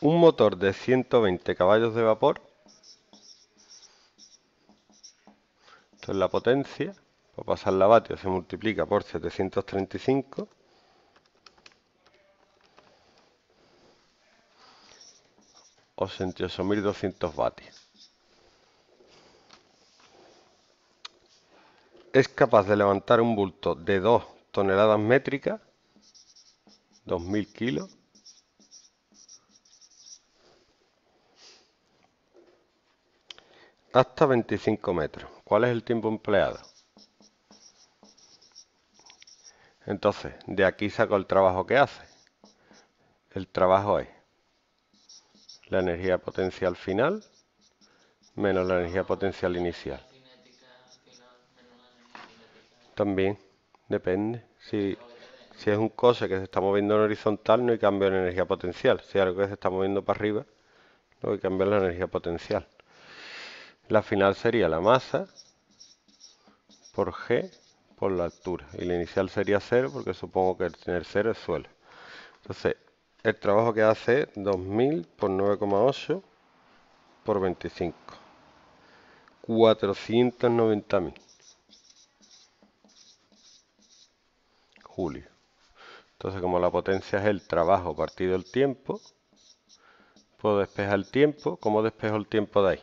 un motor de 120 caballos de vapor esto es la potencia para pasar la vatios se multiplica por 735 88.200 vatios es capaz de levantar un bulto de 2 toneladas métricas 2.000 kilos hasta 25 metros. ¿Cuál es el tiempo empleado? Entonces, de aquí saco el trabajo que hace. El trabajo es la energía potencial final menos la energía potencial inicial. También, depende. Si, es un coche que se está moviendo en horizontal, no hay cambio en energía potencial. Si algo que se está moviendo para arriba, no hay cambio en la energía potencial. La final sería la masa por G por la altura. Y la inicial sería 0 porque supongo que tener cero es suelo. Entonces, el trabajo que hace 2000 por 9,8 por 25. 490.000. Julio. Entonces, como la potencia es el trabajo partido el tiempo, puedo despejar el tiempo. ¿Cómo despejo el tiempo de ahí?